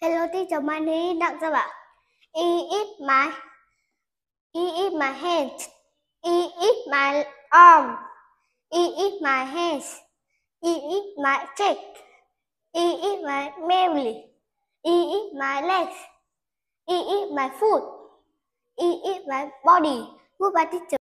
Hello teacher, my name is Dr. Ba. E is my E is my hands, E is my arm. E is my hands. E is my cheek. E is my belly. E is my legs. E is my foot. E is my body. Goodbye teacher.